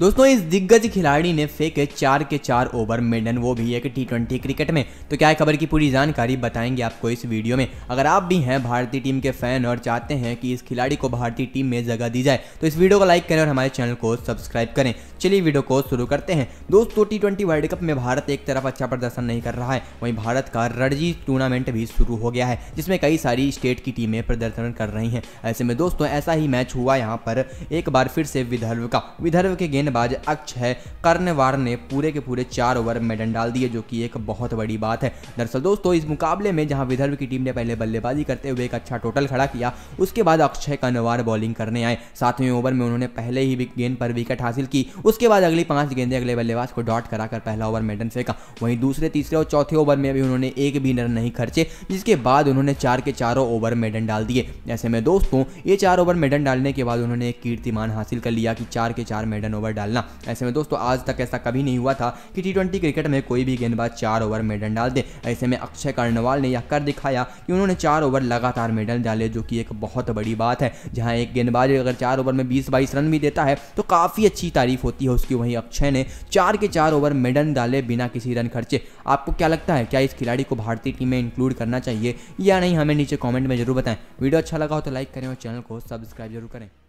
दोस्तों इस दिग्गज खिलाड़ी ने फेंके चार के चार ओवर मेडन वो भी एक टी क्रिकेट में तो क्या खबर की पूरी जानकारी बताएंगे आपको इस वीडियो में अगर आप भी हैं भारतीय टीम के फैन और चाहते हैं कि इस खिलाड़ी को भारतीय टीम में जगह दी जाए तो इस वीडियो को लाइक करें और हमारे चैनल को सब्सक्राइब करें चलिए वीडियो को शुरू करते हैं दोस्तों टी वर्ल्ड कप में भारत एक तरफ अच्छा प्रदर्शन नहीं कर रहा है वहीं भारत का रणजी टूर्नामेंट भी शुरू हो गया है जिसमें कई सारी स्टेट की टीमें प्रदर्शन कर रही हैं ऐसे में दोस्तों ऐसा ही मैच हुआ यहाँ पर एक बार फिर से विदर्भ का विदर्भ के गेंद गेंदबाज अक्षय कर्णवार ने पूरे के पूरे चार ओवर मेडन डाल दिए जो कि एक बहुत बड़ी बात है दरअसल दोस्तों इस मुकाबले में जहां विदर्भ की टीम ने पहले बल्लेबाजी करते हुए एक अच्छा टोटल खड़ा किया उसके बाद अक्षय कर्णवार बॉलिंग करने आए सातवें ओवर में उन्होंने पहले ही गेंद पर विकेट हासिल की उसके बाद अगली पांच गेंदें अगले बल्लेबाज को डॉट कराकर पहला ओवर मेडन फेंका वहीं दूसरे तीसरे और चौथे ओवर में भी उन्होंने एक भी रन नहीं खर्चे जिसके बाद उन्होंने चार के चारों ओवर मेडन डाल दिए ऐसे में दोस्तों ये चार ओवर मेडन डालने के बाद उन्होंने एक कीर्तिमान हासिल कर लिया कि चार के चार मेडन ओवर डालना ऐसे में दोस्तों आज तक ऐसा कभी नहीं हुआ था कि टी क्रिकेट में कोई भी गेंदबाज चार ओवर मेडल डाल दे ऐसे में अक्षय कर्णवाल ने यह कर दिखाया कि उन्होंने चार ओवर लगातार मेडल डाले जो कि एक बहुत बड़ी बात है जहाँ एक गेंदबाज अगर चार ओवर में बीस बाईस रन भी देता है तो काफ़ी अच्छी तारीफ होती है उसकी वहीं अक्षय ने चार के चार ओवर मेडल डाले बिना किसी रन खर्चे आपको क्या लगता है क्या इस खिलाड़ी को भारतीय टीम में इंक्लूड करना चाहिए या नहीं हमें नीचे कॉमेंट में जरूर बताएं वीडियो अच्छा लगा हो तो लाइक करें और चैनल को सब्सक्राइब जरूर करें